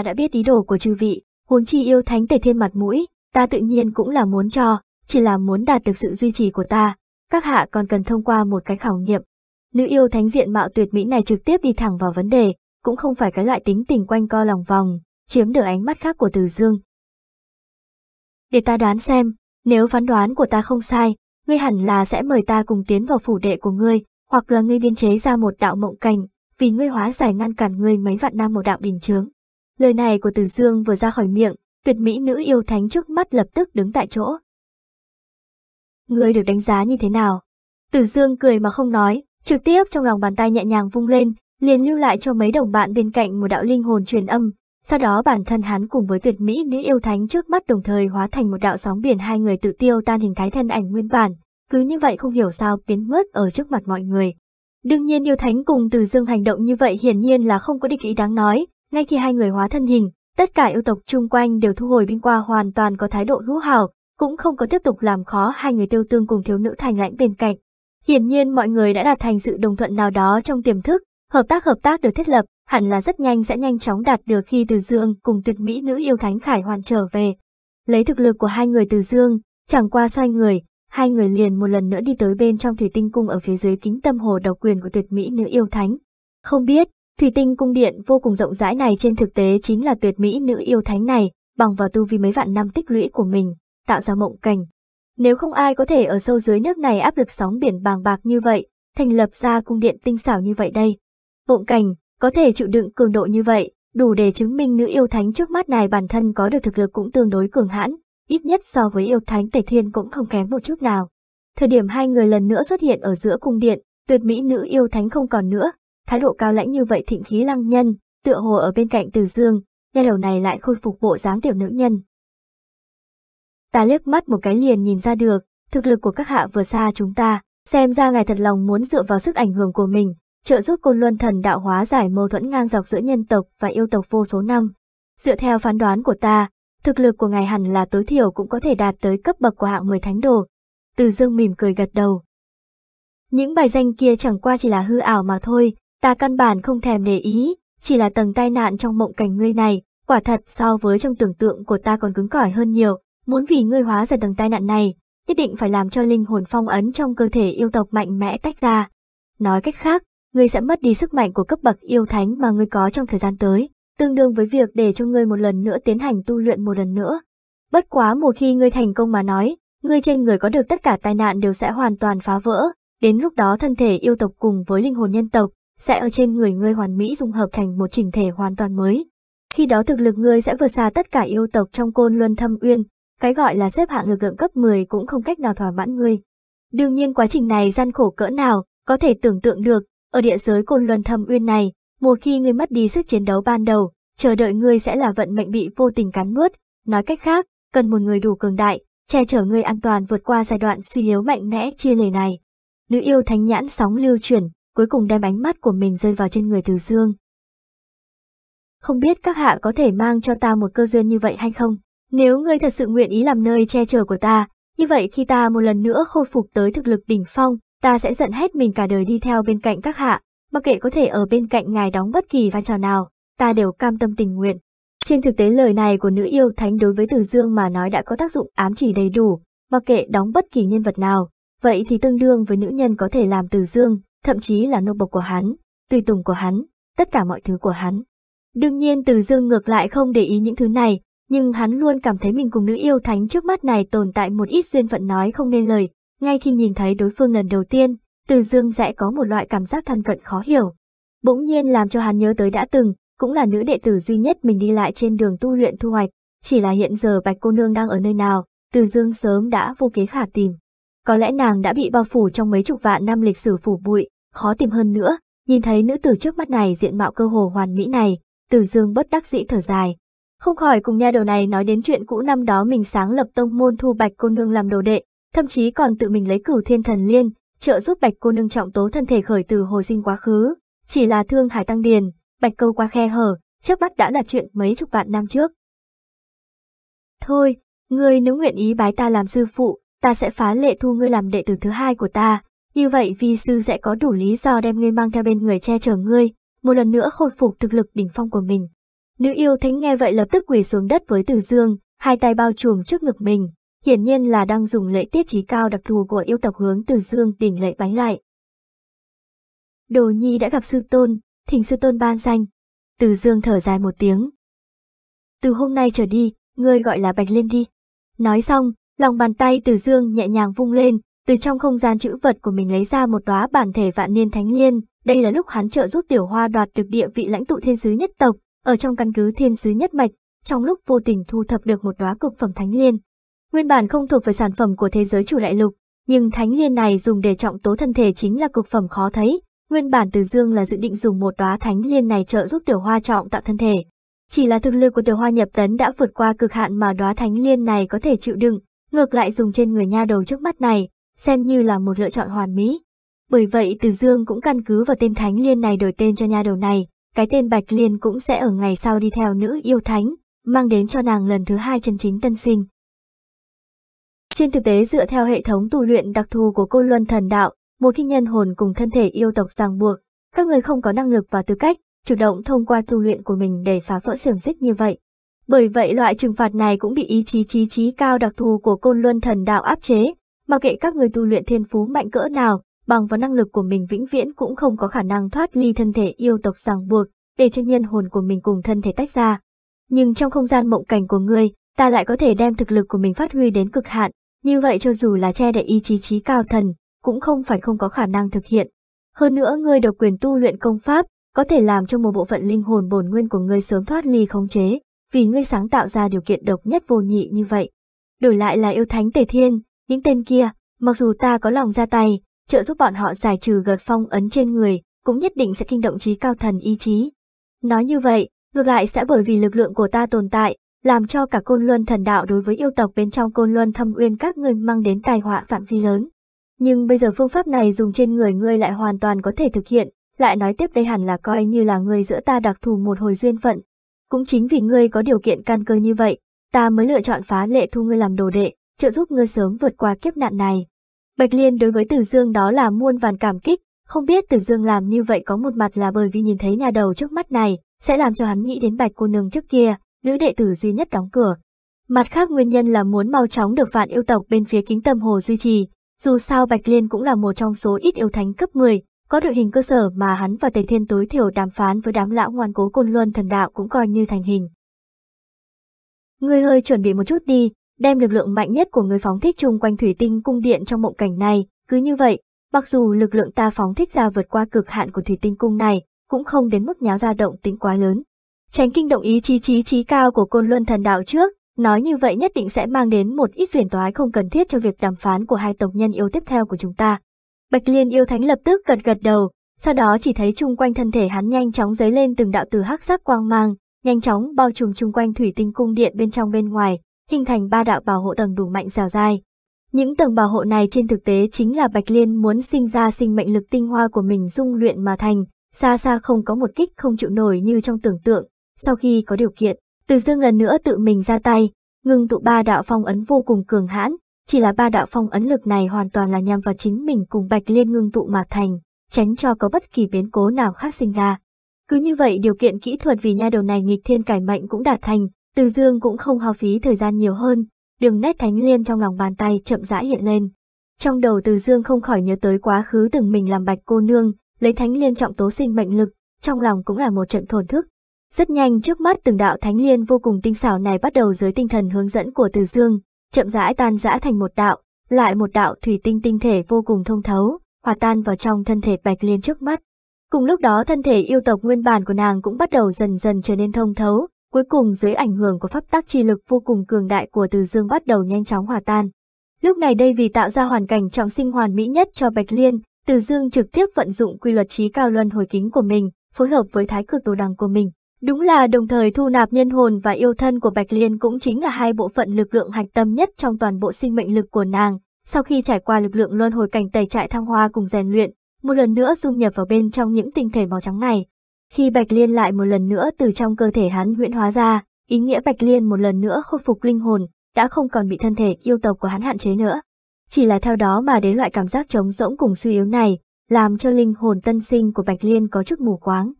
ta đã biết ý đồ của chư vị, huống chi yêu thánh tề thiên mặt mũi, ta tự nhiên cũng là muốn cho, chỉ là muốn đạt được sự duy trì của ta, các hạ còn cần thông qua một cái khảo nghiệm. Nữ yêu thánh diện mạo tuyệt mỹ này trực tiếp đi thẳng vào vấn đề, cũng không phải cái loại tính tình quanh co lòng vòng, chiếm được ánh mắt khác của Từ Dương. Để ta đoán xem, nếu phán đoán của ta không sai, ngươi hẳn là sẽ mời ta cùng tiến vào phủ đệ của ngươi, hoặc là ngươi biên chế ra một đạo mộng cảnh, vì ngươi hóa giải ngăn cản ngươi mấy vạn năm một đạo bình chướng. Lời này của Từ Dương vừa ra khỏi miệng, tuyệt mỹ nữ yêu thánh trước mắt lập tức đứng tại chỗ. người được đánh giá như thế nào? Từ Dương cười mà không nói, trực tiếp trong lòng bàn tay nhẹ nhàng vung lên, liền lưu lại cho mấy đồng bạn bên cạnh một đạo linh hồn truyền âm. Sau đó bản thân hắn cùng với tuyệt mỹ nữ yêu thánh trước mắt đồng thời hóa thành một đạo sóng biển hai người tự tiêu tan hình thái thân ảnh nguyên bản, cứ như vậy không hiểu sao biến mất ở trước mặt mọi người. Đương nhiên yêu thánh cùng từ dương hành động như vậy hiển nhiên là không có địch ý đáng nói, ngay khi hai người hóa thân hình, tất cả yêu tộc chung quanh đều thu hồi binh qua hoàn toàn có thái độ hữu hảo, cũng không có tiếp tục làm khó hai người tiêu tương cùng thiếu nữ thành lãnh bên cạnh. Hiển nhiên mọi người đã đạt thành sự đồng thuận nào đó trong tiềm thức, hợp tác hợp tác được thiết lập, hẳn là rất nhanh sẽ nhanh chóng đạt được khi Từ Dương cùng tuyệt mỹ nữ yêu thánh Khải Hoàn trở về. Lấy thực lực của hai người Từ Dương, chẳng qua xoay người, hai người liền một lần nữa đi tới bên trong thủy tinh cung ở phía dưới kính tâm hồ độc quyền của tuyệt mỹ nữ yêu thánh. Không biết, Thủy tinh cung điện vô cùng rộng rãi này trên thực tế chính là tuyệt mỹ nữ yêu thánh này, bằng vào tu vi mấy vạn năm tích lũy của mình, tạo ra mộng cảnh. Nếu không ai có thể ở sâu dưới nước này áp lực sóng biển bàng bạc như vậy, thành lập ra cung điện tinh xảo như vậy đây. Mộng cảnh, có thể chịu đựng cường độ như vậy, đủ để chứng minh nữ yêu thánh trước mắt này bản thân có được thực lực cũng tương đối cường hãn, ít nhất so với yêu thánh Tề Thiên cũng không kém một chút nào. Thời điểm hai người lần nữa xuất hiện ở giữa cung điện, tuyệt mỹ nữ yêu thánh không còn nữa, thái độ cao lãnh như vậy thịnh khí lăng nhân, tựa hồ ở bên cạnh từ dương, nha đầu này lại khôi phục bộ dáng tiểu nữ nhân. Ta liếc mắt một cái liền nhìn ra được, thực lực của các hạ vừa xa chúng ta, xem ra ngài thật lòng muốn dựa vào sức ảnh hưởng của mình, trợ giúp côn luân thần đạo hóa giải mâu thuẫn ngang dọc giữa nhân tộc và yêu tộc vô số năm. Dựa theo phán đoán của ta, thực lực của ngài hẳn là tối thiểu cũng có thể đạt tới cấp bậc của hạng 10 thánh đồ. Từ dương mỉm cười gật đầu. Những bài danh kia chẳng qua chỉ là hư ảo mà thôi, Ta căn bản không thèm để ý, chỉ là tầng tai nạn trong mộng cảnh ngươi này, quả thật so với trong tưởng tượng của ta còn cứng cỏi hơn nhiều, muốn vì ngươi hóa giải tầng tai nạn này, nhất định phải làm cho linh hồn phong ấn trong cơ thể yêu tộc mạnh mẽ tách ra. Nói cách khác, ngươi sẽ mất đi sức mạnh của cấp bậc yêu thánh mà ngươi có trong thời gian tới, tương đương với việc để cho ngươi một lần nữa tiến hành tu luyện một lần nữa. Bất quá một khi ngươi thành công mà nói, ngươi trên người có được tất cả tai nạn đều sẽ hoàn toàn phá vỡ, đến lúc đó thân thể yêu tộc cùng với linh hồn nhân tộc sẽ ở trên người ngươi hoàn mỹ dung hợp thành một chỉnh thể hoàn toàn mới. Khi đó thực lực ngươi sẽ vượt xa tất cả yêu tộc trong côn luân thâm uyên, cái gọi là xếp hạng lực lượng cấp 10 cũng không cách nào thỏa mãn ngươi. Đương nhiên quá trình này gian khổ cỡ nào, có thể tưởng tượng được, ở địa giới côn luân thâm uyên này, một khi ngươi mất đi sức chiến đấu ban đầu, chờ đợi ngươi sẽ là vận mệnh bị vô tình cắn nuốt, nói cách khác, cần một người đủ cường đại, che chở ngươi an toàn vượt qua giai đoạn suy yếu mạnh mẽ chia lề này. Nữ yêu thánh nhãn sóng lưu chuyển, cuối cùng đem ánh mắt của mình rơi vào trên người Từ Dương. Không biết các hạ có thể mang cho ta một cơ duyên như vậy hay không? Nếu ngươi thật sự nguyện ý làm nơi che chở của ta, như vậy khi ta một lần nữa khôi phục tới thực lực đỉnh phong, ta sẽ giận hết mình cả đời đi theo bên cạnh các hạ, mặc kệ có thể ở bên cạnh ngài đóng bất kỳ vai trò nào, ta đều cam tâm tình nguyện. Trên thực tế lời này của nữ yêu thánh đối với Từ Dương mà nói đã có tác dụng ám chỉ đầy đủ, mặc kệ đóng bất kỳ nhân vật nào, vậy thì tương đương với nữ nhân có thể làm Từ Dương thậm chí là nô bộc của hắn, tùy tùng của hắn, tất cả mọi thứ của hắn. Đương nhiên Từ Dương ngược lại không để ý những thứ này, nhưng hắn luôn cảm thấy mình cùng nữ yêu thánh trước mắt này tồn tại một ít duyên phận nói không nên lời. Ngay khi nhìn thấy đối phương lần đầu tiên, Từ Dương sẽ có một loại cảm giác thân cận khó hiểu. Bỗng nhiên làm cho hắn nhớ tới đã từng, cũng là nữ đệ tử duy nhất mình đi lại trên đường tu luyện thu hoạch, chỉ là hiện giờ Bạch cô nương đang ở nơi nào, Từ Dương sớm đã vô kế khả tìm. Có lẽ nàng đã bị bao phủ trong mấy chục vạn năm lịch sử phủ bụi, khó tìm hơn nữa, nhìn thấy nữ tử trước mắt này diện mạo cơ hồ hoàn mỹ này, Tử Dương bất đắc dĩ thở dài. Không khỏi cùng nha đầu này nói đến chuyện cũ năm đó mình sáng lập tông môn thu Bạch cô nương làm đồ đệ, thậm chí còn tự mình lấy cửu thiên thần liên, trợ giúp Bạch cô nương trọng tố thân thể khởi từ hồi sinh quá khứ, chỉ là thương hải tăng điền, Bạch câu qua khe hở, trước mắt đã là chuyện mấy chục vạn năm trước. Thôi, ngươi nếu nguyện ý bái ta làm sư phụ, ta sẽ phá lệ thu ngươi làm đệ tử thứ hai của ta, như vậy vi sư sẽ có đủ lý do đem ngươi mang theo bên người che chở ngươi, một lần nữa khôi phục thực lực đỉnh phong của mình. Nữ yêu thánh nghe vậy lập tức quỳ xuống đất với Từ Dương, hai tay bao trùm trước ngực mình, hiển nhiên là đang dùng lễ tiết trí cao đặc thù của yêu tộc hướng Từ Dương đỉnh lễ bái lại. Đồ Nhi đã gặp sư tôn, thỉnh sư tôn ban danh. Từ Dương thở dài một tiếng. Từ hôm nay trở đi, ngươi gọi là Bạch Liên đi. Nói xong, lòng bàn tay Từ Dương nhẹ nhàng vung lên, từ trong không gian chữ vật của mình lấy ra một đóa bản thể vạn niên thánh liên. Đây là lúc hắn trợ giúp tiểu hoa đoạt được địa vị lãnh tụ thiên sứ nhất tộc, ở trong căn cứ thiên sứ nhất mạch, trong lúc vô tình thu thập được một đóa cực phẩm thánh liên. Nguyên bản không thuộc về sản phẩm của thế giới chủ đại lục, nhưng thánh liên này dùng để trọng tố thân thể chính là cực phẩm khó thấy. Nguyên bản từ dương là dự định dùng một đóa thánh liên này trợ giúp tiểu hoa trọng tạo thân thể. Chỉ là thực lực của tiểu hoa nhập tấn đã vượt qua cực hạn mà đóa thánh liên này có thể chịu đựng, ngược lại dùng trên người nha đầu trước mắt này, xem như là một lựa chọn hoàn mỹ. Bởi vậy Từ Dương cũng căn cứ vào tên Thánh Liên này đổi tên cho nha đầu này, cái tên Bạch Liên cũng sẽ ở ngày sau đi theo nữ yêu thánh, mang đến cho nàng lần thứ hai chân chính tân sinh. Trên thực tế dựa theo hệ thống tu luyện đặc thù của cô Luân Thần Đạo, một khi nhân hồn cùng thân thể yêu tộc ràng buộc, các người không có năng lực và tư cách chủ động thông qua tu luyện của mình để phá vỡ xưởng xích như vậy. Bởi vậy loại trừng phạt này cũng bị ý chí trí chí cao đặc thù của côn luân thần đạo áp chế, mà kệ các người tu luyện thiên phú mạnh cỡ nào, bằng vào năng lực của mình vĩnh viễn cũng không có khả năng thoát ly thân thể yêu tộc ràng buộc, để cho nhân hồn của mình cùng thân thể tách ra. Nhưng trong không gian mộng cảnh của ngươi, ta lại có thể đem thực lực của mình phát huy đến cực hạn, như vậy cho dù là che đậy ý chí trí cao thần, cũng không phải không có khả năng thực hiện. Hơn nữa ngươi độc quyền tu luyện công pháp, có thể làm cho một bộ phận linh hồn bổn nguyên của ngươi sớm thoát ly khống chế, vì ngươi sáng tạo ra điều kiện độc nhất vô nhị như vậy. Đổi lại là yêu thánh Tề Thiên, những tên kia, mặc dù ta có lòng ra tay, trợ giúp bọn họ giải trừ gợt phong ấn trên người, cũng nhất định sẽ kinh động trí cao thần ý chí. Nói như vậy, ngược lại sẽ bởi vì lực lượng của ta tồn tại, làm cho cả côn luân thần đạo đối với yêu tộc bên trong côn luân thâm uyên các ngươi mang đến tai họa phạm vi lớn. Nhưng bây giờ phương pháp này dùng trên người ngươi lại hoàn toàn có thể thực hiện, lại nói tiếp đây hẳn là coi như là người giữa ta đặc thù một hồi duyên phận. Cũng chính vì ngươi có điều kiện căn cơ như vậy, ta mới lựa chọn phá lệ thu ngươi làm đồ đệ, trợ giúp ngươi sớm vượt qua kiếp nạn này. Bạch Liên đối với Tử Dương đó là muôn vàn cảm kích, không biết Tử Dương làm như vậy có một mặt là bởi vì nhìn thấy nhà đầu trước mắt này, sẽ làm cho hắn nghĩ đến bạch cô nương trước kia, nữ đệ tử duy nhất đóng cửa. Mặt khác nguyên nhân là muốn mau chóng được phản yêu tộc bên phía kính tâm hồ duy trì, dù sao Bạch Liên cũng là một trong số ít yêu thánh cấp 10, có đội hình cơ sở mà hắn và Tề Thiên tối thiểu đàm phán với đám lão ngoan cố côn luân thần đạo cũng coi như thành hình. Ngươi hơi chuẩn bị một chút đi, đem lực lượng mạnh nhất của người phóng thích chung quanh thủy tinh cung điện trong mộng cảnh này. Cứ như vậy, mặc dù lực lượng ta phóng thích ra vượt qua cực hạn của thủy tinh cung này, cũng không đến mức nháo ra động tính quá lớn. Tránh kinh động ý chí chí chí cao của côn luân thần đạo trước, nói như vậy nhất định sẽ mang đến một ít phiền toái không cần thiết cho việc đàm phán của hai tộc nhân yêu tiếp theo của chúng ta. Bạch Liên yêu thánh lập tức gật gật đầu, sau đó chỉ thấy chung quanh thân thể hắn nhanh chóng dấy lên từng đạo từ hắc sắc quang mang, nhanh chóng bao trùm chung quanh thủy tinh cung điện bên trong bên ngoài, hình thành ba đạo bảo hộ tầng đủ mạnh dẻo dai Những tầng bảo hộ này trên thực tế chính là Bạch Liên muốn sinh ra sinh mệnh lực tinh hoa của mình dung luyện mà thành, xa xa không có một kích không chịu nổi như trong tưởng tượng. Sau khi có điều kiện, Từ Dương lần nữa tự mình ra tay, ngưng tụ ba đạo phong ấn vô cùng cường hãn, chỉ là ba đạo phong ấn lực này hoàn toàn là nhằm vào chính mình cùng Bạch Liên ngưng tụ mà thành, tránh cho có bất kỳ biến cố nào khác sinh ra. Cứ như vậy điều kiện kỹ thuật vì nha đầu này nghịch thiên cải mệnh cũng đạt thành, từ dương cũng không hao phí thời gian nhiều hơn, đường nét thánh liên trong lòng bàn tay chậm rãi hiện lên. Trong đầu từ dương không khỏi nhớ tới quá khứ từng mình làm bạch cô nương, lấy thánh liên trọng tố sinh mệnh lực, trong lòng cũng là một trận thổn thức. Rất nhanh trước mắt từng đạo thánh liên vô cùng tinh xảo này bắt đầu dưới tinh thần hướng dẫn của từ dương, chậm rãi tan rã thành một đạo, lại một đạo thủy tinh tinh thể vô cùng thông thấu, hòa tan vào trong thân thể bạch liên trước mắt. Cùng lúc đó thân thể yêu tộc nguyên bản của nàng cũng bắt đầu dần dần trở nên thông thấu, Cuối cùng dưới ảnh hưởng của pháp tắc chi lực vô cùng cường đại của Từ Dương bắt đầu nhanh chóng hòa tan. Lúc này đây vì tạo ra hoàn cảnh trọng sinh hoàn mỹ nhất cho Bạch Liên, Từ Dương trực tiếp vận dụng quy luật trí cao luân hồi kính của mình, phối hợp với thái cực đồ đằng của mình. Đúng là đồng thời thu nạp nhân hồn và yêu thân của Bạch Liên cũng chính là hai bộ phận lực lượng hạch tâm nhất trong toàn bộ sinh mệnh lực của nàng. Sau khi trải qua lực lượng luân hồi cảnh tẩy trại thăng hoa cùng rèn luyện, một lần nữa dung nhập vào bên trong những tinh thể màu trắng này, khi Bạch Liên lại một lần nữa từ trong cơ thể hắn huyễn hóa ra, ý nghĩa Bạch Liên một lần nữa khôi phục linh hồn, đã không còn bị thân thể yêu tộc của hắn hạn chế nữa. Chỉ là theo đó mà đến loại cảm giác trống rỗng cùng suy yếu này, làm cho linh hồn tân sinh của Bạch Liên có chút mù quáng.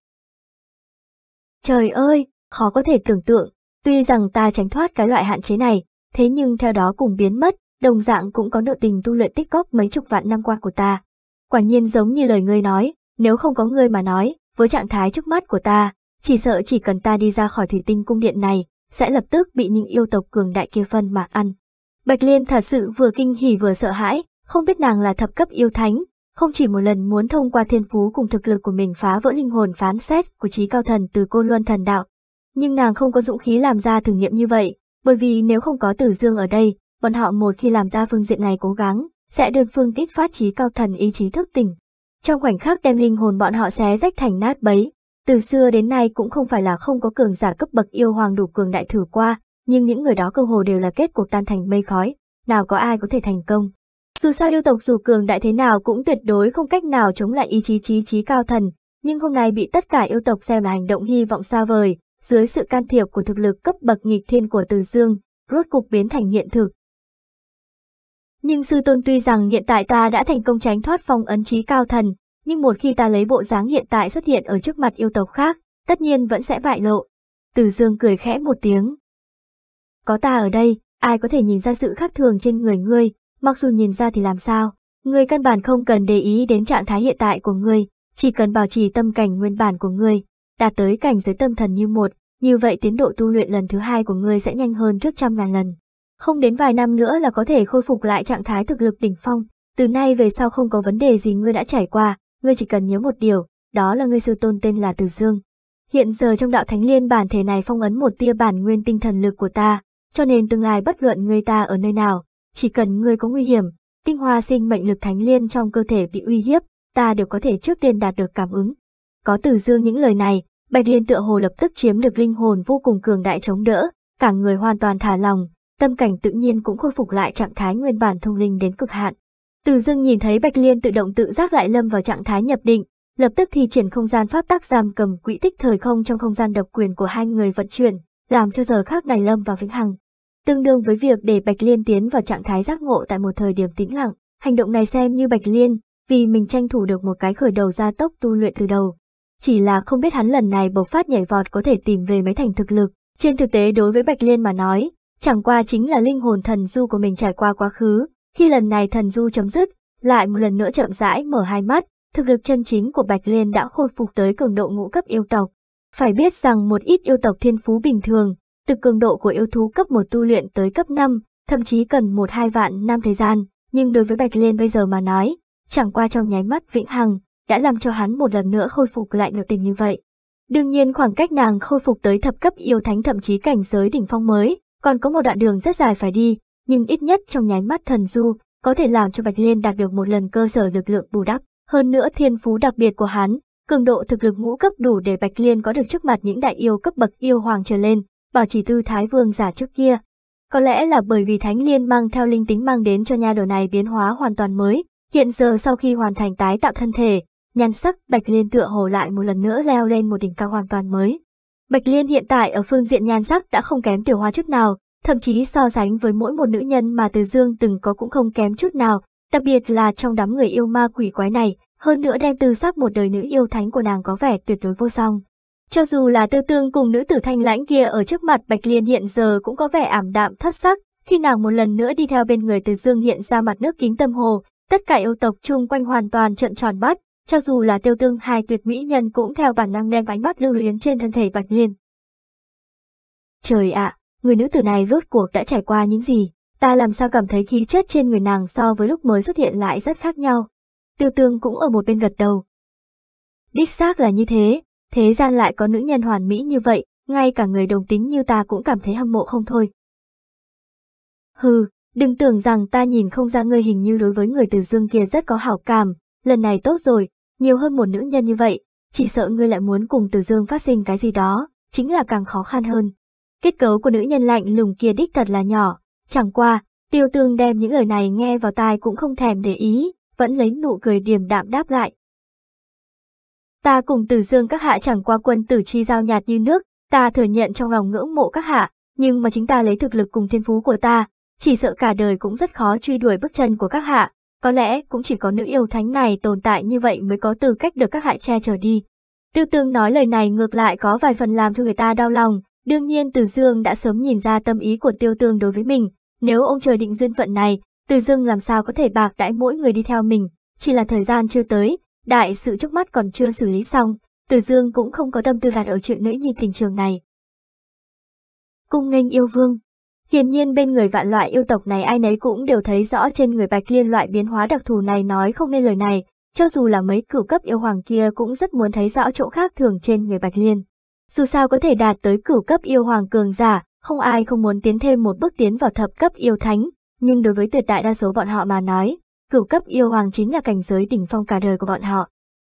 Trời ơi, khó có thể tưởng tượng, tuy rằng ta tránh thoát cái loại hạn chế này, thế nhưng theo đó cùng biến mất, đồng dạng cũng có nội tình tu luyện tích góp mấy chục vạn năm qua của ta. Quả nhiên giống như lời ngươi nói, nếu không có ngươi mà nói, với trạng thái trước mắt của ta, chỉ sợ chỉ cần ta đi ra khỏi thủy tinh cung điện này, sẽ lập tức bị những yêu tộc cường đại kia phân mà ăn. Bạch Liên thật sự vừa kinh hỉ vừa sợ hãi, không biết nàng là thập cấp yêu thánh, không chỉ một lần muốn thông qua thiên phú cùng thực lực của mình phá vỡ linh hồn phán xét của trí cao thần từ cô luân thần đạo. Nhưng nàng không có dũng khí làm ra thử nghiệm như vậy, bởi vì nếu không có tử dương ở đây, bọn họ một khi làm ra phương diện này cố gắng, sẽ được phương kích phát trí cao thần ý chí thức tỉnh, trong khoảnh khắc đem linh hồn bọn họ xé rách thành nát bấy, từ xưa đến nay cũng không phải là không có cường giả cấp bậc yêu hoàng đủ cường đại thử qua, nhưng những người đó cơ hồ đều là kết cuộc tan thành mây khói, nào có ai có thể thành công. Dù sao yêu tộc dù cường đại thế nào cũng tuyệt đối không cách nào chống lại ý chí chí chí cao thần, nhưng hôm nay bị tất cả yêu tộc xem là hành động hy vọng xa vời, dưới sự can thiệp của thực lực cấp bậc nghịch thiên của Từ Dương, rốt cục biến thành hiện thực, nhưng sư tôn tuy rằng hiện tại ta đã thành công tránh thoát phong ấn trí cao thần, nhưng một khi ta lấy bộ dáng hiện tại xuất hiện ở trước mặt yêu tộc khác, tất nhiên vẫn sẽ bại lộ. Từ dương cười khẽ một tiếng. Có ta ở đây, ai có thể nhìn ra sự khác thường trên người ngươi, mặc dù nhìn ra thì làm sao, ngươi căn bản không cần để ý đến trạng thái hiện tại của ngươi, chỉ cần bảo trì tâm cảnh nguyên bản của ngươi, đạt tới cảnh giới tâm thần như một, như vậy tiến độ tu luyện lần thứ hai của ngươi sẽ nhanh hơn trước trăm ngàn lần. Không đến vài năm nữa là có thể khôi phục lại trạng thái thực lực đỉnh phong. Từ nay về sau không có vấn đề gì ngươi đã trải qua, ngươi chỉ cần nhớ một điều, đó là ngươi sư tôn tên là Từ Dương. Hiện giờ trong đạo thánh liên bản thể này phong ấn một tia bản nguyên tinh thần lực của ta, cho nên tương lai bất luận ngươi ta ở nơi nào, chỉ cần ngươi có nguy hiểm, tinh hoa sinh mệnh lực thánh liên trong cơ thể bị uy hiếp, ta đều có thể trước tiên đạt được cảm ứng. Có Từ Dương những lời này, Bạch Liên tựa hồ lập tức chiếm được linh hồn vô cùng cường đại chống đỡ, cả người hoàn toàn thả lòng, tâm cảnh tự nhiên cũng khôi phục lại trạng thái nguyên bản thông linh đến cực hạn. Từ dưng nhìn thấy Bạch Liên tự động tự giác lại lâm vào trạng thái nhập định, lập tức thì triển không gian pháp tác giam cầm quỹ tích thời không trong không gian độc quyền của hai người vận chuyển, làm cho giờ khác này lâm vào vĩnh hằng. Tương đương với việc để Bạch Liên tiến vào trạng thái giác ngộ tại một thời điểm tĩnh lặng, hành động này xem như Bạch Liên, vì mình tranh thủ được một cái khởi đầu gia tốc tu luyện từ đầu. Chỉ là không biết hắn lần này bộc phát nhảy vọt có thể tìm về mấy thành thực lực. Trên thực tế đối với Bạch Liên mà nói, Chẳng qua chính là linh hồn thần du của mình trải qua quá khứ, khi lần này thần du chấm dứt, lại một lần nữa chậm rãi mở hai mắt, thực lực chân chính của Bạch Liên đã khôi phục tới cường độ ngũ cấp yêu tộc. Phải biết rằng một ít yêu tộc thiên phú bình thường, từ cường độ của yêu thú cấp một tu luyện tới cấp 5, thậm chí cần một hai vạn năm thời gian, nhưng đối với Bạch Liên bây giờ mà nói, chẳng qua trong nháy mắt vĩnh hằng, đã làm cho hắn một lần nữa khôi phục lại nội tình như vậy. Đương nhiên khoảng cách nàng khôi phục tới thập cấp yêu thánh thậm chí cảnh giới đỉnh phong mới, còn có một đoạn đường rất dài phải đi, nhưng ít nhất trong nháy mắt thần du, có thể làm cho Bạch Liên đạt được một lần cơ sở lực lượng bù đắp. Hơn nữa thiên phú đặc biệt của hắn, cường độ thực lực ngũ cấp đủ để Bạch Liên có được trước mặt những đại yêu cấp bậc yêu hoàng trở lên, bảo chỉ tư thái vương giả trước kia. Có lẽ là bởi vì Thánh Liên mang theo linh tính mang đến cho nha đầu này biến hóa hoàn toàn mới, hiện giờ sau khi hoàn thành tái tạo thân thể, nhan sắc Bạch Liên tựa hồ lại một lần nữa leo lên một đỉnh cao hoàn toàn mới. Bạch Liên hiện tại ở phương diện nhan sắc đã không kém tiểu hoa chút nào, thậm chí so sánh với mỗi một nữ nhân mà Từ Dương từng có cũng không kém chút nào, đặc biệt là trong đám người yêu ma quỷ quái này, hơn nữa đem tư sắc một đời nữ yêu thánh của nàng có vẻ tuyệt đối vô song. Cho dù là tư tương cùng nữ tử thanh lãnh kia ở trước mặt Bạch Liên hiện giờ cũng có vẻ ảm đạm thất sắc, khi nàng một lần nữa đi theo bên người Từ Dương hiện ra mặt nước kính tâm hồ, tất cả yêu tộc chung quanh hoàn toàn trợn tròn mắt, cho dù là tiêu tương hai tuyệt mỹ nhân cũng theo bản năng đem ánh mắt lưu luyến trên thân thể Bạch Liên. Trời ạ, người nữ tử này rốt cuộc đã trải qua những gì, ta làm sao cảm thấy khí chất trên người nàng so với lúc mới xuất hiện lại rất khác nhau. Tiêu tương cũng ở một bên gật đầu. Đích xác là như thế, thế gian lại có nữ nhân hoàn mỹ như vậy, ngay cả người đồng tính như ta cũng cảm thấy hâm mộ không thôi. Hừ, đừng tưởng rằng ta nhìn không ra ngươi hình như đối với người từ dương kia rất có hảo cảm, lần này tốt rồi, nhiều hơn một nữ nhân như vậy, chỉ sợ ngươi lại muốn cùng Từ Dương phát sinh cái gì đó, chính là càng khó khăn hơn. Kết cấu của nữ nhân lạnh lùng kia đích thật là nhỏ, chẳng qua, tiêu tương đem những lời này nghe vào tai cũng không thèm để ý, vẫn lấy nụ cười điềm đạm đáp lại. Ta cùng Từ Dương các hạ chẳng qua quân tử chi giao nhạt như nước, ta thừa nhận trong lòng ngưỡng mộ các hạ, nhưng mà chính ta lấy thực lực cùng thiên phú của ta, chỉ sợ cả đời cũng rất khó truy đuổi bước chân của các hạ, có lẽ cũng chỉ có nữ yêu thánh này tồn tại như vậy mới có tư cách được các hại che trở đi. Tiêu tương nói lời này ngược lại có vài phần làm cho người ta đau lòng, đương nhiên Từ Dương đã sớm nhìn ra tâm ý của tiêu tương đối với mình, nếu ông trời định duyên phận này, Từ Dương làm sao có thể bạc đãi mỗi người đi theo mình, chỉ là thời gian chưa tới, đại sự trước mắt còn chưa xử lý xong, Từ Dương cũng không có tâm tư gạt ở chuyện nữ nhi tình trường này. Cung nghênh yêu vương Hiển nhiên bên người vạn loại yêu tộc này ai nấy cũng đều thấy rõ trên người Bạch Liên loại biến hóa đặc thù này nói không nên lời này, cho dù là mấy cửu cấp yêu hoàng kia cũng rất muốn thấy rõ chỗ khác thường trên người Bạch Liên. Dù sao có thể đạt tới cửu cấp yêu hoàng cường giả, không ai không muốn tiến thêm một bước tiến vào thập cấp yêu thánh, nhưng đối với tuyệt đại đa số bọn họ mà nói, cửu cấp yêu hoàng chính là cảnh giới đỉnh phong cả đời của bọn họ.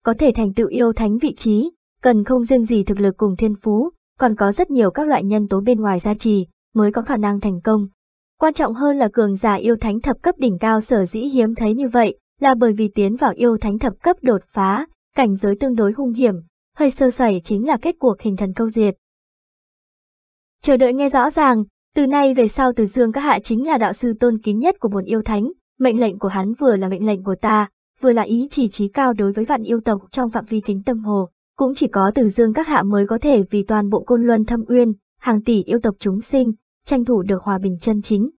Có thể thành tựu yêu thánh vị trí, cần không riêng gì thực lực cùng thiên phú, còn có rất nhiều các loại nhân tố bên ngoài gia trì, mới có khả năng thành công. Quan trọng hơn là cường giả yêu thánh thập cấp đỉnh cao sở dĩ hiếm thấy như vậy là bởi vì tiến vào yêu thánh thập cấp đột phá, cảnh giới tương đối hung hiểm, hơi sơ sẩy chính là kết cuộc hình thần câu diệt. Chờ đợi nghe rõ ràng, từ nay về sau Từ Dương các hạ chính là đạo sư tôn kính nhất của bốn yêu thánh, mệnh lệnh của hắn vừa là mệnh lệnh của ta, vừa là ý chỉ trí cao đối với vạn yêu tộc trong phạm vi kính tâm hồ, cũng chỉ có Từ Dương các hạ mới có thể vì toàn bộ côn luân thâm uyên hàng tỷ yêu tộc chúng sinh, tranh thủ được hòa bình chân chính.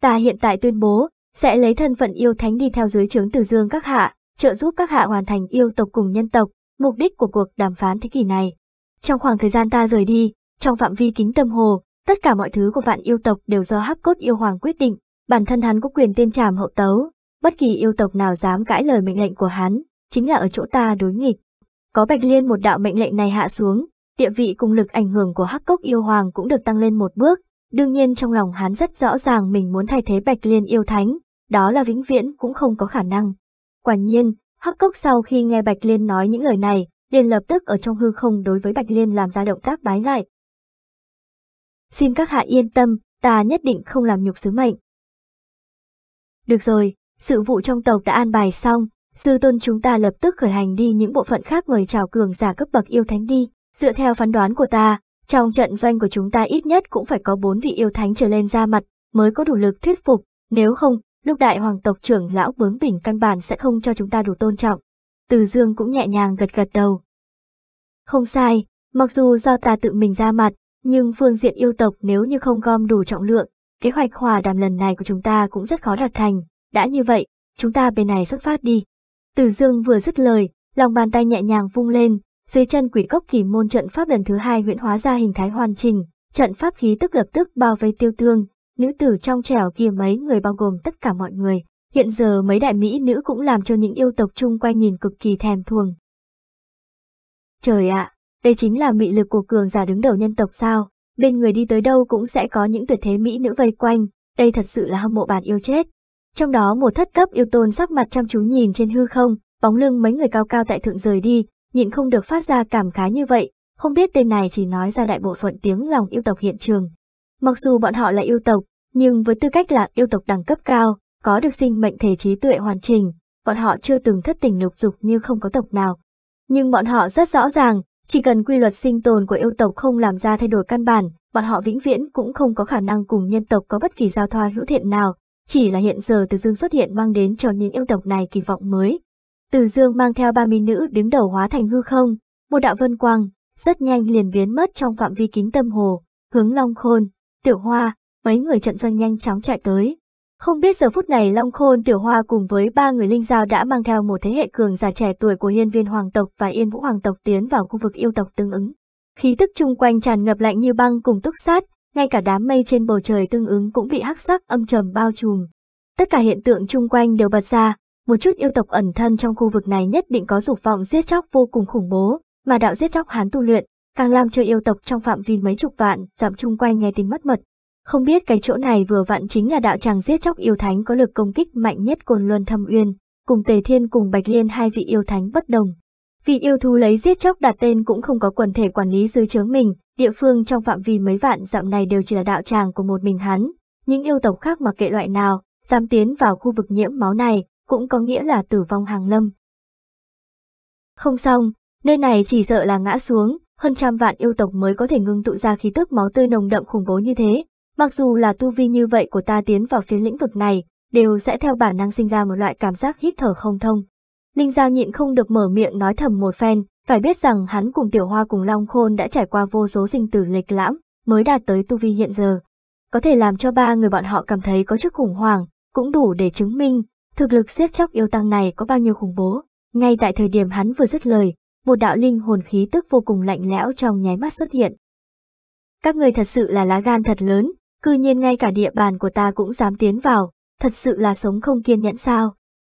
Ta hiện tại tuyên bố, sẽ lấy thân phận yêu thánh đi theo dưới trướng từ dương các hạ, trợ giúp các hạ hoàn thành yêu tộc cùng nhân tộc, mục đích của cuộc đàm phán thế kỷ này. Trong khoảng thời gian ta rời đi, trong phạm vi kính tâm hồ, tất cả mọi thứ của vạn yêu tộc đều do hắc cốt yêu hoàng quyết định, bản thân hắn có quyền tiên trảm hậu tấu, bất kỳ yêu tộc nào dám cãi lời mệnh lệnh của hắn, chính là ở chỗ ta đối nghịch. Có Bạch Liên một đạo mệnh lệnh này hạ xuống, Địa vị cùng lực ảnh hưởng của Hắc Cốc Yêu Hoàng cũng được tăng lên một bước. Đương nhiên trong lòng hắn rất rõ ràng mình muốn thay thế Bạch Liên Yêu Thánh, đó là vĩnh viễn cũng không có khả năng. Quả nhiên, Hắc Cốc sau khi nghe Bạch Liên nói những lời này, liền lập tức ở trong hư không đối với Bạch Liên làm ra động tác bái lại. Xin các hạ yên tâm, ta nhất định không làm nhục sứ mệnh. Được rồi, sự vụ trong tộc đã an bài xong, sư tôn chúng ta lập tức khởi hành đi những bộ phận khác mời chào cường giả cấp bậc yêu thánh đi. Dựa theo phán đoán của ta, trong trận doanh của chúng ta ít nhất cũng phải có bốn vị yêu thánh trở lên ra mặt mới có đủ lực thuyết phục, nếu không, lúc đại hoàng tộc trưởng lão bướng bỉnh căn bản sẽ không cho chúng ta đủ tôn trọng. Từ dương cũng nhẹ nhàng gật gật đầu. Không sai, mặc dù do ta tự mình ra mặt, nhưng phương diện yêu tộc nếu như không gom đủ trọng lượng, kế hoạch hòa đàm lần này của chúng ta cũng rất khó đạt thành. Đã như vậy, chúng ta bên này xuất phát đi. Từ dương vừa dứt lời, lòng bàn tay nhẹ nhàng vung lên, dưới chân quỷ cốc kỳ môn trận pháp lần thứ hai huyện hóa ra hình thái hoàn chỉnh, trận pháp khí tức lập tức bao vây tiêu thương nữ tử trong trẻo kia mấy người bao gồm tất cả mọi người. Hiện giờ mấy đại mỹ nữ cũng làm cho những yêu tộc chung quanh nhìn cực kỳ thèm thuồng. Trời ạ, đây chính là mị lực của cường giả đứng đầu nhân tộc sao, bên người đi tới đâu cũng sẽ có những tuyệt thế mỹ nữ vây quanh, đây thật sự là hâm mộ bản yêu chết. Trong đó một thất cấp yêu tôn sắc mặt chăm chú nhìn trên hư không, bóng lưng mấy người cao cao tại thượng rời đi, nhịn không được phát ra cảm khái như vậy, không biết tên này chỉ nói ra đại bộ phận tiếng lòng yêu tộc hiện trường. Mặc dù bọn họ là yêu tộc, nhưng với tư cách là yêu tộc đẳng cấp cao, có được sinh mệnh thể trí tuệ hoàn chỉnh, bọn họ chưa từng thất tình lục dục như không có tộc nào. Nhưng bọn họ rất rõ ràng, chỉ cần quy luật sinh tồn của yêu tộc không làm ra thay đổi căn bản, bọn họ vĩnh viễn cũng không có khả năng cùng nhân tộc có bất kỳ giao thoa hữu thiện nào, chỉ là hiện giờ từ dương xuất hiện mang đến cho những yêu tộc này kỳ vọng mới, từ dương mang theo ba mỹ nữ đứng đầu hóa thành hư không, một đạo vân quang, rất nhanh liền biến mất trong phạm vi kính tâm hồ, hướng Long Khôn, Tiểu Hoa, mấy người trận doanh nhanh chóng chạy tới. Không biết giờ phút này Long Khôn Tiểu Hoa cùng với ba người linh giao đã mang theo một thế hệ cường giả trẻ tuổi của hiên viên hoàng tộc và yên vũ hoàng tộc tiến vào khu vực yêu tộc tương ứng. Khí tức chung quanh tràn ngập lạnh như băng cùng túc sát, ngay cả đám mây trên bầu trời tương ứng cũng bị hắc sắc âm trầm bao trùm. Tất cả hiện tượng chung quanh đều bật ra, một chút yêu tộc ẩn thân trong khu vực này nhất định có dục vọng giết chóc vô cùng khủng bố, mà đạo giết chóc hán tu luyện, càng làm cho yêu tộc trong phạm vi mấy chục vạn, dặm chung quanh nghe tin mất mật. Không biết cái chỗ này vừa vặn chính là đạo tràng giết chóc yêu thánh có lực công kích mạnh nhất cồn luân thâm uyên, cùng Tề Thiên cùng Bạch Liên hai vị yêu thánh bất đồng. Vị yêu thú lấy giết chóc đặt tên cũng không có quần thể quản lý dưới chướng mình, địa phương trong phạm vi mấy vạn dặm này đều chỉ là đạo tràng của một mình hắn. Những yêu tộc khác mặc kệ loại nào, dám tiến vào khu vực nhiễm máu này, cũng có nghĩa là tử vong hàng lâm. Không xong, nơi này chỉ sợ là ngã xuống, hơn trăm vạn yêu tộc mới có thể ngưng tụ ra khí tức máu tươi nồng đậm khủng bố như thế. Mặc dù là tu vi như vậy của ta tiến vào phía lĩnh vực này, đều sẽ theo bản năng sinh ra một loại cảm giác hít thở không thông. Linh Giao nhịn không được mở miệng nói thầm một phen, phải biết rằng hắn cùng Tiểu Hoa cùng Long Khôn đã trải qua vô số sinh tử lịch lãm, mới đạt tới tu vi hiện giờ. Có thể làm cho ba người bọn họ cảm thấy có chút khủng hoảng, cũng đủ để chứng minh Thực lực siết chóc yêu tăng này có bao nhiêu khủng bố. Ngay tại thời điểm hắn vừa dứt lời, một đạo linh hồn khí tức vô cùng lạnh lẽo trong nháy mắt xuất hiện. Các người thật sự là lá gan thật lớn, cư nhiên ngay cả địa bàn của ta cũng dám tiến vào, thật sự là sống không kiên nhẫn sao.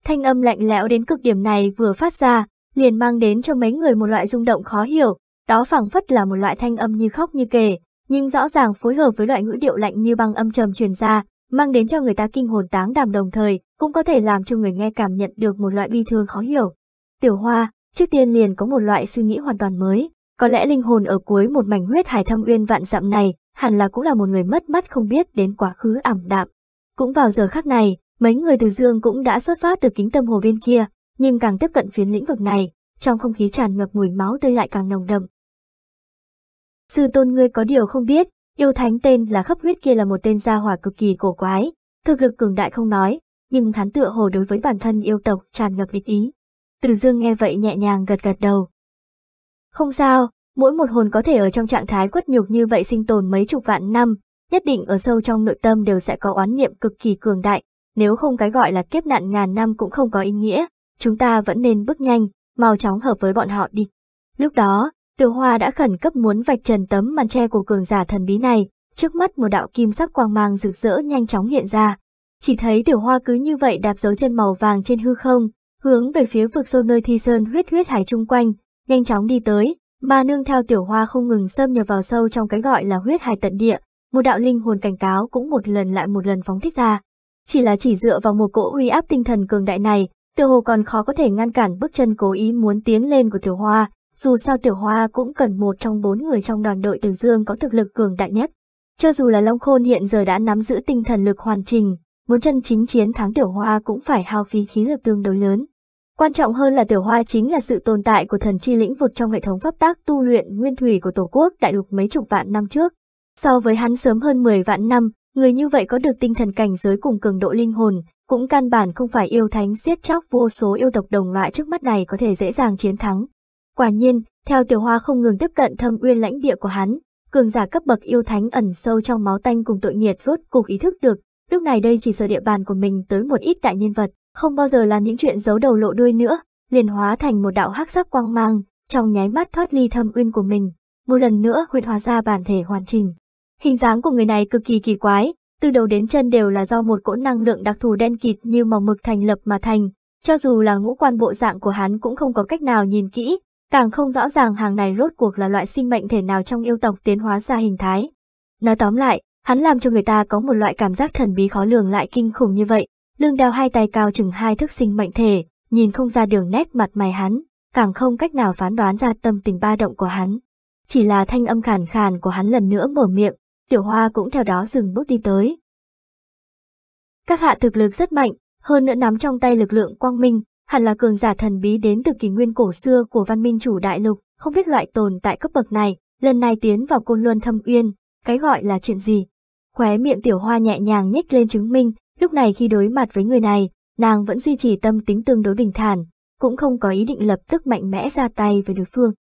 Thanh âm lạnh lẽo đến cực điểm này vừa phát ra, liền mang đến cho mấy người một loại rung động khó hiểu, đó phảng phất là một loại thanh âm như khóc như kề nhưng rõ ràng phối hợp với loại ngữ điệu lạnh như băng âm trầm truyền ra, mang đến cho người ta kinh hồn táng đàm đồng thời, cũng có thể làm cho người nghe cảm nhận được một loại bi thương khó hiểu. Tiểu Hoa, trước tiên liền có một loại suy nghĩ hoàn toàn mới, có lẽ linh hồn ở cuối một mảnh huyết hải thâm uyên vạn dặm này, hẳn là cũng là một người mất mắt không biết đến quá khứ ảm đạm. Cũng vào giờ khắc này, mấy người từ dương cũng đã xuất phát từ kính tâm hồ bên kia, nhưng càng tiếp cận phiến lĩnh vực này, trong không khí tràn ngập mùi máu tươi lại càng nồng đậm. Sư tôn ngươi có điều không biết, yêu thánh tên là khắp huyết kia là một tên gia hỏa cực kỳ cổ quái, thực lực cường đại không nói, nhưng hắn tựa hồ đối với bản thân yêu tộc tràn ngập địch ý. Từ dương nghe vậy nhẹ nhàng gật gật đầu. Không sao, mỗi một hồn có thể ở trong trạng thái quất nhục như vậy sinh tồn mấy chục vạn năm, nhất định ở sâu trong nội tâm đều sẽ có oán niệm cực kỳ cường đại, nếu không cái gọi là kiếp nạn ngàn năm cũng không có ý nghĩa, chúng ta vẫn nên bước nhanh, mau chóng hợp với bọn họ đi. Lúc đó, Tiểu Hoa đã khẩn cấp muốn vạch trần tấm màn che của cường giả thần bí này, trước mắt một đạo kim sắc quang mang rực rỡ nhanh chóng hiện ra, chỉ thấy tiểu hoa cứ như vậy đạp dấu chân màu vàng trên hư không, hướng về phía vực sâu nơi thi sơn huyết huyết hải chung quanh, nhanh chóng đi tới, mà nương theo tiểu hoa không ngừng xâm nhập vào sâu trong cái gọi là huyết hải tận địa, một đạo linh hồn cảnh cáo cũng một lần lại một lần phóng thích ra. Chỉ là chỉ dựa vào một cỗ uy áp tinh thần cường đại này, tiểu hồ còn khó có thể ngăn cản bước chân cố ý muốn tiến lên của tiểu hoa, dù sao tiểu hoa cũng cần một trong bốn người trong đoàn đội tử dương có thực lực cường đại nhất. Cho dù là Long Khôn hiện giờ đã nắm giữ tinh thần lực hoàn chỉnh, muốn chân chính chiến thắng tiểu hoa cũng phải hao phí khí lực tương đối lớn. Quan trọng hơn là tiểu hoa chính là sự tồn tại của thần chi lĩnh vực trong hệ thống pháp tác tu luyện nguyên thủy của Tổ quốc đại lục mấy chục vạn năm trước. So với hắn sớm hơn 10 vạn năm, người như vậy có được tinh thần cảnh giới cùng cường độ linh hồn, cũng căn bản không phải yêu thánh siết chóc vô số yêu tộc đồng loại trước mắt này có thể dễ dàng chiến thắng. Quả nhiên, theo tiểu hoa không ngừng tiếp cận thâm uyên lãnh địa của hắn, cường giả cấp bậc yêu thánh ẩn sâu trong máu tanh cùng tội nghiệt rốt cục ý thức được Lúc này đây chỉ sợ địa bàn của mình tới một ít đại nhân vật, không bao giờ làm những chuyện giấu đầu lộ đuôi nữa, liền hóa thành một đạo hắc sắc quang mang, trong nháy mắt thoát ly thâm uyên của mình, một lần nữa huyệt hóa ra bản thể hoàn chỉnh. Hình dáng của người này cực kỳ kỳ quái, từ đầu đến chân đều là do một cỗ năng lượng đặc thù đen kịt như màu mực thành lập mà thành, cho dù là ngũ quan bộ dạng của hắn cũng không có cách nào nhìn kỹ, càng không rõ ràng hàng này rốt cuộc là loại sinh mệnh thể nào trong yêu tộc tiến hóa ra hình thái. Nói tóm lại, Hắn làm cho người ta có một loại cảm giác thần bí khó lường lại kinh khủng như vậy, lương đào hai tay cao chừng hai thước sinh mệnh thể, nhìn không ra đường nét mặt mày hắn, càng không cách nào phán đoán ra tâm tình ba động của hắn. Chỉ là thanh âm khàn khàn của hắn lần nữa mở miệng, tiểu hoa cũng theo đó dừng bước đi tới. Các hạ thực lực rất mạnh, hơn nữa nắm trong tay lực lượng quang minh, hẳn là cường giả thần bí đến từ kỷ nguyên cổ xưa của văn minh chủ đại lục, không biết loại tồn tại cấp bậc này, lần này tiến vào côn luân thâm uyên, cái gọi là chuyện gì, Khóe miệng tiểu hoa nhẹ nhàng nhếch lên chứng minh, lúc này khi đối mặt với người này, nàng vẫn duy trì tâm tính tương đối bình thản, cũng không có ý định lập tức mạnh mẽ ra tay với đối phương.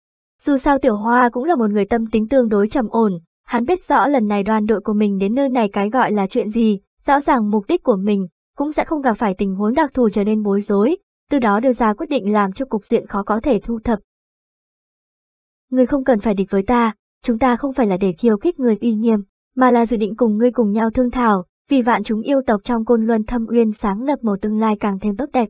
Dù sao tiểu hoa cũng là một người tâm tính tương đối trầm ổn, hắn biết rõ lần này đoàn đội của mình đến nơi này cái gọi là chuyện gì, rõ ràng mục đích của mình cũng sẽ không gặp phải tình huống đặc thù trở nên bối rối, từ đó đưa ra quyết định làm cho cục diện khó có thể thu thập. Người không cần phải địch với ta, chúng ta không phải là để khiêu khích người uy nghiêm, mà là dự định cùng ngươi cùng nhau thương thảo, vì vạn chúng yêu tộc trong côn luân thâm uyên sáng lập một tương lai càng thêm tốt đẹp.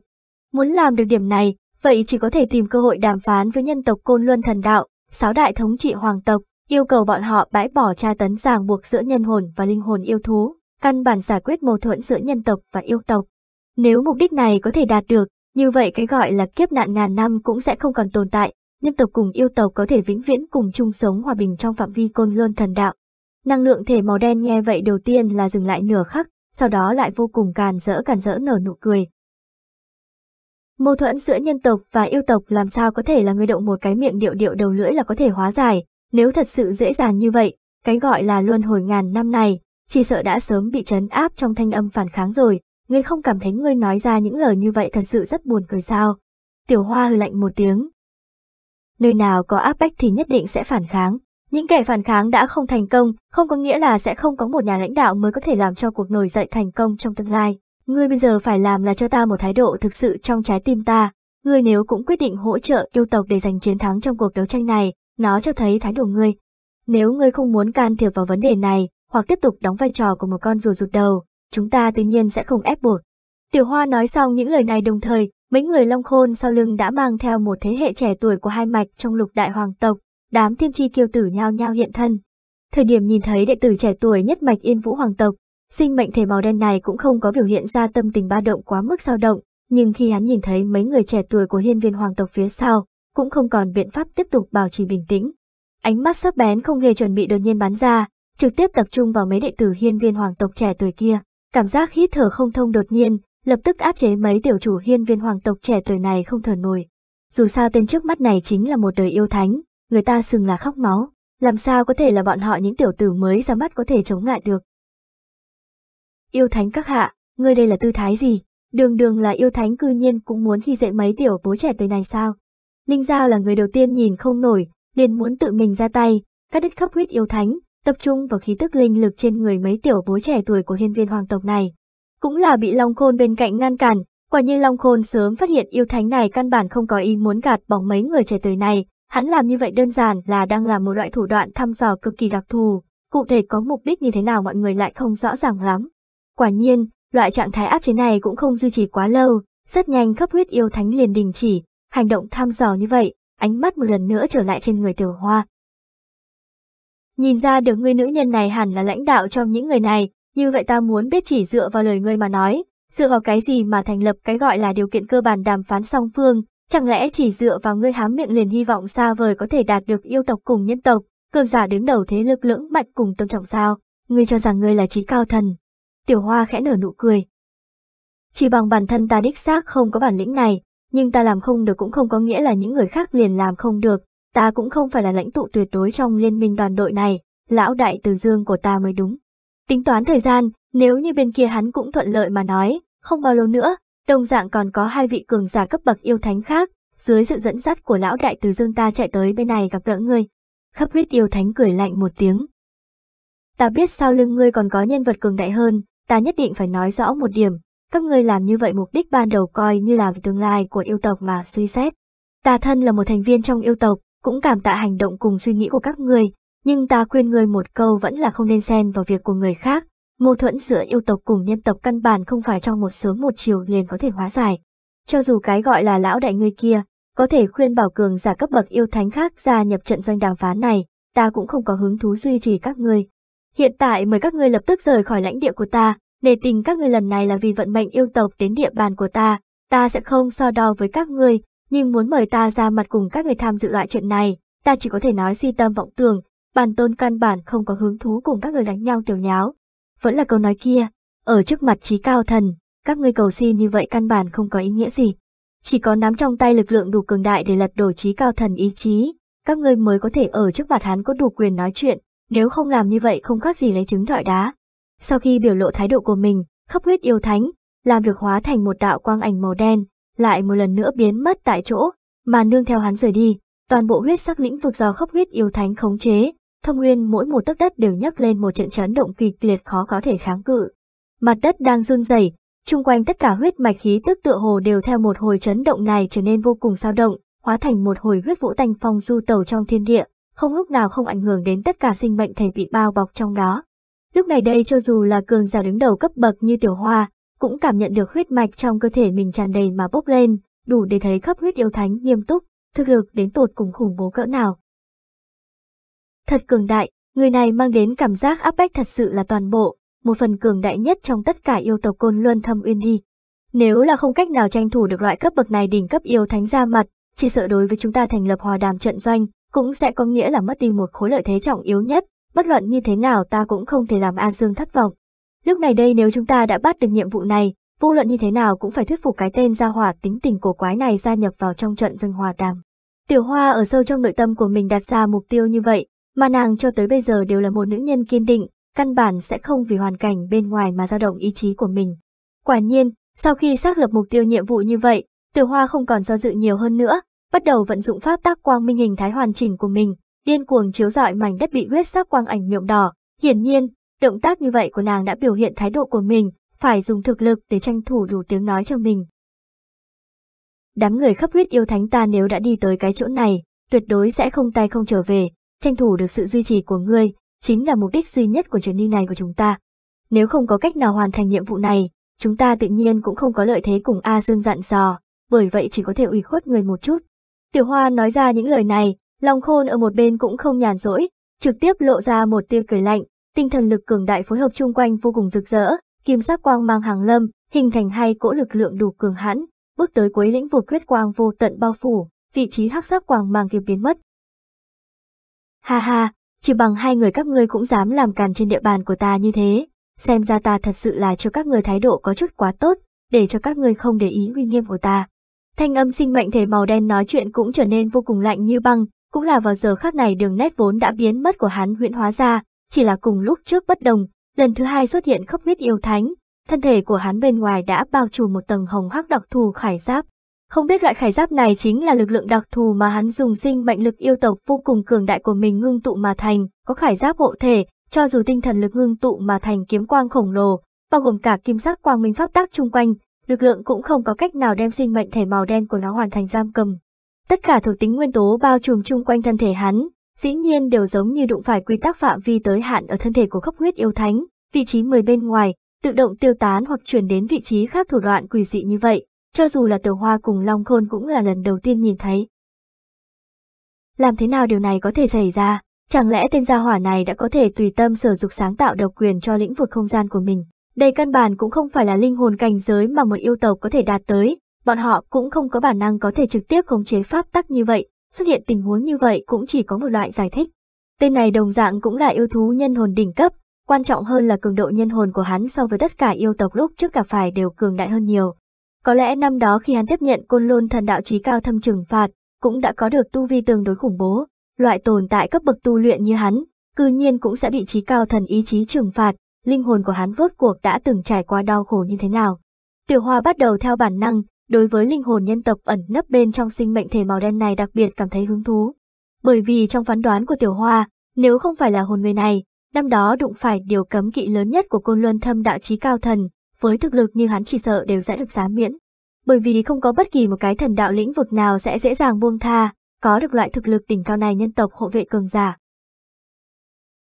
Muốn làm được điểm này, vậy chỉ có thể tìm cơ hội đàm phán với nhân tộc côn luân thần đạo, sáu đại thống trị hoàng tộc, yêu cầu bọn họ bãi bỏ tra tấn ràng buộc giữa nhân hồn và linh hồn yêu thú, căn bản giải quyết mâu thuẫn giữa nhân tộc và yêu tộc. Nếu mục đích này có thể đạt được, như vậy cái gọi là kiếp nạn ngàn năm cũng sẽ không còn tồn tại, nhân tộc cùng yêu tộc có thể vĩnh viễn cùng chung sống hòa bình trong phạm vi côn luân thần đạo. Năng lượng thể màu đen nghe vậy đầu tiên là dừng lại nửa khắc, sau đó lại vô cùng càn rỡ càn rỡ nở nụ cười. Mâu thuẫn giữa nhân tộc và yêu tộc làm sao có thể là người động một cái miệng điệu điệu đầu lưỡi là có thể hóa giải, nếu thật sự dễ dàng như vậy, cái gọi là luân hồi ngàn năm này, chỉ sợ đã sớm bị trấn áp trong thanh âm phản kháng rồi, ngươi không cảm thấy ngươi nói ra những lời như vậy thật sự rất buồn cười sao. Tiểu hoa hư lạnh một tiếng. Nơi nào có áp bách thì nhất định sẽ phản kháng, những kẻ phản kháng đã không thành công, không có nghĩa là sẽ không có một nhà lãnh đạo mới có thể làm cho cuộc nổi dậy thành công trong tương lai. Ngươi bây giờ phải làm là cho ta một thái độ thực sự trong trái tim ta. Ngươi nếu cũng quyết định hỗ trợ yêu tộc để giành chiến thắng trong cuộc đấu tranh này, nó cho thấy thái độ ngươi. Nếu ngươi không muốn can thiệp vào vấn đề này, hoặc tiếp tục đóng vai trò của một con rùa rụt đầu, chúng ta tự nhiên sẽ không ép buộc. Tiểu Hoa nói xong những lời này đồng thời, mấy người Long Khôn sau lưng đã mang theo một thế hệ trẻ tuổi của hai mạch trong lục đại hoàng tộc, đám thiên tri kiêu tử nhao nhao hiện thân. Thời điểm nhìn thấy đệ tử trẻ tuổi nhất mạch Yên Vũ hoàng tộc, sinh mệnh thể màu đen này cũng không có biểu hiện ra tâm tình ba động quá mức dao động, nhưng khi hắn nhìn thấy mấy người trẻ tuổi của hiên viên hoàng tộc phía sau, cũng không còn biện pháp tiếp tục bảo trì bình tĩnh. Ánh mắt sắc bén không hề chuẩn bị đột nhiên bắn ra, trực tiếp tập trung vào mấy đệ tử hiên viên hoàng tộc trẻ tuổi kia, cảm giác hít thở không thông đột nhiên, lập tức áp chế mấy tiểu chủ hiên viên hoàng tộc trẻ tuổi này không thở nổi. Dù sao tên trước mắt này chính là một đời yêu thánh, người ta sừng là khóc máu, làm sao có thể là bọn họ những tiểu tử mới ra mắt có thể chống ngại được. Yêu thánh các hạ, ngươi đây là tư thái gì? Đường đường là yêu thánh cư nhiên cũng muốn khi dạy mấy tiểu bố trẻ tới này sao? Linh Giao là người đầu tiên nhìn không nổi, liền muốn tự mình ra tay, cắt đứt khắp huyết yêu thánh, tập trung vào khí tức linh lực trên người mấy tiểu bố trẻ tuổi của hiên viên hoàng tộc này. Cũng là bị Long Khôn bên cạnh ngăn cản, quả nhiên Long Khôn sớm phát hiện yêu thánh này căn bản không có ý muốn gạt bỏ mấy người trẻ tuổi này, Hắn làm như vậy đơn giản là đang làm một loại thủ đoạn thăm dò cực kỳ đặc thù, cụ thể có mục đích như thế nào mọi người lại không rõ ràng lắm. Quả nhiên, loại trạng thái áp chế này cũng không duy trì quá lâu, rất nhanh khắp huyết yêu thánh liền đình chỉ, hành động thăm dò như vậy, ánh mắt một lần nữa trở lại trên người tiểu hoa. Nhìn ra được người nữ nhân này hẳn là lãnh đạo trong những người này, như vậy ta muốn biết chỉ dựa vào lời ngươi mà nói, dựa vào cái gì mà thành lập cái gọi là điều kiện cơ bản đàm phán song phương, Chẳng lẽ chỉ dựa vào ngươi hám miệng liền hy vọng xa vời có thể đạt được yêu tộc cùng nhân tộc, cường giả đứng đầu thế lực lưỡng mạnh cùng tôn trọng sao? Ngươi cho rằng ngươi là trí cao thần. Tiểu Hoa khẽ nở nụ cười. Chỉ bằng bản thân ta đích xác không có bản lĩnh này, nhưng ta làm không được cũng không có nghĩa là những người khác liền làm không được. Ta cũng không phải là lãnh tụ tuyệt đối trong liên minh đoàn đội này, lão đại từ dương của ta mới đúng. Tính toán thời gian, nếu như bên kia hắn cũng thuận lợi mà nói, không bao lâu nữa, Đồng dạng còn có hai vị cường giả cấp bậc yêu thánh khác, dưới sự dẫn dắt của lão đại từ dương ta chạy tới bên này gặp gỡ ngươi. Khắp huyết yêu thánh cười lạnh một tiếng. Ta biết sau lưng ngươi còn có nhân vật cường đại hơn, ta nhất định phải nói rõ một điểm. Các ngươi làm như vậy mục đích ban đầu coi như là vì tương lai của yêu tộc mà suy xét. Ta thân là một thành viên trong yêu tộc, cũng cảm tạ hành động cùng suy nghĩ của các ngươi, nhưng ta khuyên ngươi một câu vẫn là không nên xen vào việc của người khác, Mâu thuẫn giữa yêu tộc cùng nhân tộc căn bản không phải trong một sớm một chiều liền có thể hóa giải. Cho dù cái gọi là lão đại người kia, có thể khuyên bảo cường giả cấp bậc yêu thánh khác gia nhập trận doanh đàm phán này, ta cũng không có hứng thú duy trì các ngươi. Hiện tại mời các ngươi lập tức rời khỏi lãnh địa của ta, để tình các ngươi lần này là vì vận mệnh yêu tộc đến địa bàn của ta, ta sẽ không so đo với các ngươi, nhưng muốn mời ta ra mặt cùng các ngươi tham dự loại chuyện này, ta chỉ có thể nói si tâm vọng tưởng, bản tôn căn bản không có hứng thú cùng các ngươi đánh nhau tiểu nháo, vẫn là câu nói kia, ở trước mặt trí cao thần, các ngươi cầu xin như vậy căn bản không có ý nghĩa gì. Chỉ có nắm trong tay lực lượng đủ cường đại để lật đổ trí cao thần ý chí, các ngươi mới có thể ở trước mặt hắn có đủ quyền nói chuyện, nếu không làm như vậy không khác gì lấy trứng thỏi đá. Sau khi biểu lộ thái độ của mình, khắp huyết yêu thánh, làm việc hóa thành một đạo quang ảnh màu đen, lại một lần nữa biến mất tại chỗ, mà nương theo hắn rời đi, toàn bộ huyết sắc lĩnh vực do khắp huyết yêu thánh khống chế, Thông Nguyên mỗi một tấc đất đều nhấc lên một trận chấn động kịch liệt khó có thể kháng cự. Mặt đất đang run rẩy, chung quanh tất cả huyết mạch khí tức tựa hồ đều theo một hồi chấn động này trở nên vô cùng sao động, hóa thành một hồi huyết vũ tanh phong du tẩu trong thiên địa, không lúc nào không ảnh hưởng đến tất cả sinh mệnh thể bị bao bọc trong đó. Lúc này đây cho dù là cường giả đứng đầu cấp bậc như Tiểu Hoa, cũng cảm nhận được huyết mạch trong cơ thể mình tràn đầy mà bốc lên, đủ để thấy khắp huyết yêu thánh nghiêm túc, thực lực đến tột cùng khủng bố cỡ nào. Thật cường đại, người này mang đến cảm giác áp bách thật sự là toàn bộ, một phần cường đại nhất trong tất cả yêu tộc côn luân thâm uyên đi. Nếu là không cách nào tranh thủ được loại cấp bậc này đỉnh cấp yêu thánh ra mặt, chỉ sợ đối với chúng ta thành lập hòa đàm trận doanh, cũng sẽ có nghĩa là mất đi một khối lợi thế trọng yếu nhất, bất luận như thế nào ta cũng không thể làm An Dương thất vọng. Lúc này đây nếu chúng ta đã bắt được nhiệm vụ này, vô luận như thế nào cũng phải thuyết phục cái tên gia hỏa tính tình cổ quái này gia nhập vào trong trận vinh hòa đàm. Tiểu Hoa ở sâu trong nội tâm của mình đặt ra mục tiêu như vậy, mà nàng cho tới bây giờ đều là một nữ nhân kiên định, căn bản sẽ không vì hoàn cảnh bên ngoài mà dao động ý chí của mình. Quả nhiên, sau khi xác lập mục tiêu nhiệm vụ như vậy, Tiểu Hoa không còn do dự nhiều hơn nữa, bắt đầu vận dụng pháp tác quang minh hình thái hoàn chỉnh của mình, điên cuồng chiếu rọi mảnh đất bị huyết sắc quang ảnh nhuộm đỏ. Hiển nhiên, động tác như vậy của nàng đã biểu hiện thái độ của mình, phải dùng thực lực để tranh thủ đủ tiếng nói cho mình. Đám người khắp huyết yêu thánh ta nếu đã đi tới cái chỗ này, tuyệt đối sẽ không tay không trở về, tranh thủ được sự duy trì của ngươi, chính là mục đích duy nhất của chuyến đi này của chúng ta. Nếu không có cách nào hoàn thành nhiệm vụ này, chúng ta tự nhiên cũng không có lợi thế cùng A Dương dặn dò, bởi vậy chỉ có thể ủy khuất người một chút. Tiểu Hoa nói ra những lời này, Long Khôn ở một bên cũng không nhàn rỗi, trực tiếp lộ ra một tia cười lạnh, tinh thần lực cường đại phối hợp chung quanh vô cùng rực rỡ, kim sắc quang mang hàng lâm, hình thành hai cỗ lực lượng đủ cường hãn, bước tới cuối lĩnh vực huyết quang vô tận bao phủ, vị trí hắc sắc quang mang kia biến mất. Ha ha, chỉ bằng hai người các ngươi cũng dám làm càn trên địa bàn của ta như thế. Xem ra ta thật sự là cho các người thái độ có chút quá tốt, để cho các người không để ý uy nghiêm của ta. Thanh âm sinh mệnh thể màu đen nói chuyện cũng trở nên vô cùng lạnh như băng, cũng là vào giờ khác này đường nét vốn đã biến mất của hắn huyễn hóa ra, chỉ là cùng lúc trước bất đồng, lần thứ hai xuất hiện khốc huyết yêu thánh, thân thể của hắn bên ngoài đã bao trùm một tầng hồng hắc đặc thù khải giáp, không biết loại khải giáp này chính là lực lượng đặc thù mà hắn dùng sinh mệnh lực yêu tộc vô cùng cường đại của mình ngưng tụ mà thành, có khải giáp hộ thể, cho dù tinh thần lực ngưng tụ mà thành kiếm quang khổng lồ, bao gồm cả kim sắc quang minh pháp tác chung quanh, lực lượng cũng không có cách nào đem sinh mệnh thể màu đen của nó hoàn thành giam cầm. Tất cả thuộc tính nguyên tố bao trùm chung quanh thân thể hắn, dĩ nhiên đều giống như đụng phải quy tắc phạm vi tới hạn ở thân thể của khốc huyết yêu thánh, vị trí 10 bên ngoài, tự động tiêu tán hoặc chuyển đến vị trí khác thủ đoạn quỷ dị như vậy cho dù là tiểu hoa cùng Long Khôn cũng là lần đầu tiên nhìn thấy. Làm thế nào điều này có thể xảy ra? Chẳng lẽ tên gia hỏa này đã có thể tùy tâm sở dục sáng tạo độc quyền cho lĩnh vực không gian của mình? Đây căn bản cũng không phải là linh hồn cảnh giới mà một yêu tộc có thể đạt tới, bọn họ cũng không có bản năng có thể trực tiếp khống chế pháp tắc như vậy, xuất hiện tình huống như vậy cũng chỉ có một loại giải thích. Tên này đồng dạng cũng là yêu thú nhân hồn đỉnh cấp, quan trọng hơn là cường độ nhân hồn của hắn so với tất cả yêu tộc lúc trước cả phải đều cường đại hơn nhiều, có lẽ năm đó khi hắn tiếp nhận côn lôn thần đạo trí cao thâm trừng phạt, cũng đã có được tu vi tương đối khủng bố, loại tồn tại cấp bậc tu luyện như hắn, cư nhiên cũng sẽ bị trí cao thần ý chí trừng phạt, linh hồn của hắn vốt cuộc đã từng trải qua đau khổ như thế nào. Tiểu Hoa bắt đầu theo bản năng, đối với linh hồn nhân tộc ẩn nấp bên trong sinh mệnh thể màu đen này đặc biệt cảm thấy hứng thú. Bởi vì trong phán đoán của Tiểu Hoa, nếu không phải là hồn người này, năm đó đụng phải điều cấm kỵ lớn nhất của côn luân thâm đạo trí cao thần, với thực lực như hắn chỉ sợ đều sẽ được giá miễn. Bởi vì không có bất kỳ một cái thần đạo lĩnh vực nào sẽ dễ dàng buông tha, có được loại thực lực đỉnh cao này nhân tộc hộ vệ cường giả.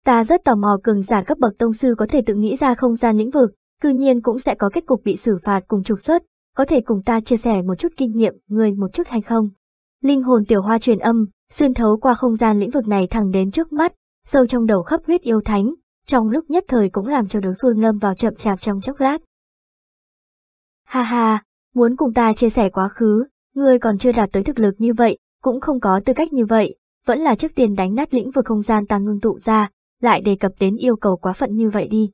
Ta rất tò mò cường giả cấp bậc tông sư có thể tự nghĩ ra không gian lĩnh vực, cư nhiên cũng sẽ có kết cục bị xử phạt cùng trục xuất, có thể cùng ta chia sẻ một chút kinh nghiệm người một chút hay không? Linh hồn tiểu hoa truyền âm, xuyên thấu qua không gian lĩnh vực này thẳng đến trước mắt, sâu trong đầu khắp huyết yêu thánh, trong lúc nhất thời cũng làm cho đối phương lâm vào chậm chạp trong chốc lát. Ha ha, muốn cùng ta chia sẻ quá khứ, ngươi còn chưa đạt tới thực lực như vậy, cũng không có tư cách như vậy, vẫn là trước tiên đánh nát lĩnh vực không gian ta ngưng tụ ra, lại đề cập đến yêu cầu quá phận như vậy đi.